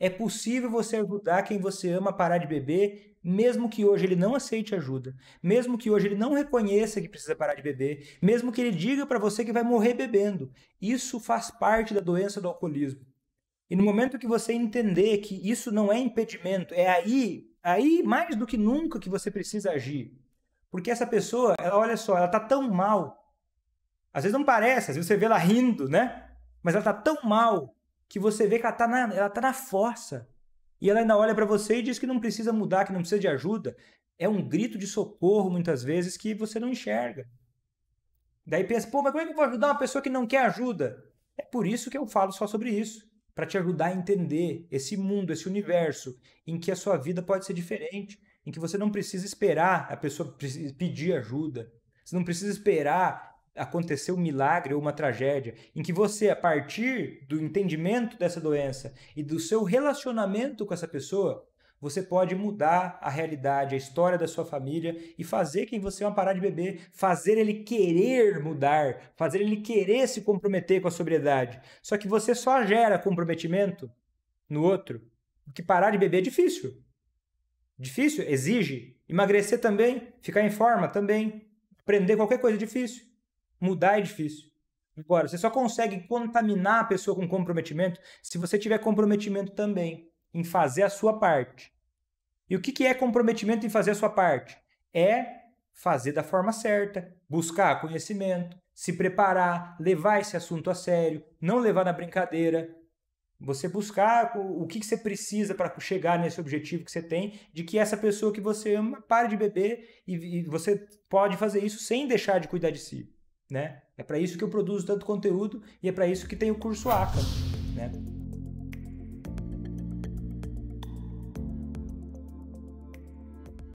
É possível você ajudar quem você ama a parar de beber, mesmo que hoje ele não aceite ajuda, mesmo que hoje ele não reconheça que precisa parar de beber, mesmo que ele diga para você que vai morrer bebendo. Isso faz parte da doença do alcoolismo. E no momento que você entender que isso não é impedimento, é aí, aí mais do que nunca que você precisa agir. Porque essa pessoa, ela olha só, ela tá tão mal. Às vezes não parece, às vezes você vê ela rindo, né? Mas ela tá tão mal que você vê que ela tá na, ela tá na força. E ela ainda olha para você e diz que não precisa mudar, que não precisa de ajuda. É um grito de socorro, muitas vezes, que você não enxerga. Daí pensa, pô, mas como é que eu vou ajudar uma pessoa que não quer ajuda? É por isso que eu falo só sobre isso. Para te ajudar a entender esse mundo, esse universo, em que a sua vida pode ser diferente, em que você não precisa esperar a pessoa pedir ajuda. Você não precisa esperar aconteceu um milagre ou uma tragédia, em que você, a partir do entendimento dessa doença e do seu relacionamento com essa pessoa, você pode mudar a realidade, a história da sua família e fazer quem você ama é parar de beber, fazer ele querer mudar, fazer ele querer se comprometer com a sobriedade. Só que você só gera comprometimento no outro, porque parar de beber é difícil. Difícil, exige. Emagrecer também, ficar em forma também, aprender qualquer coisa é difícil. Mudar é difícil. Agora, você só consegue contaminar a pessoa com comprometimento se você tiver comprometimento também em fazer a sua parte. E o que é comprometimento em fazer a sua parte? É fazer da forma certa, buscar conhecimento, se preparar, levar esse assunto a sério, não levar na brincadeira. Você buscar o que você precisa para chegar nesse objetivo que você tem, de que essa pessoa que você ama pare de beber e você pode fazer isso sem deixar de cuidar de si né? É para isso que eu produzo tanto conteúdo e é para isso que tem o curso ACA, né?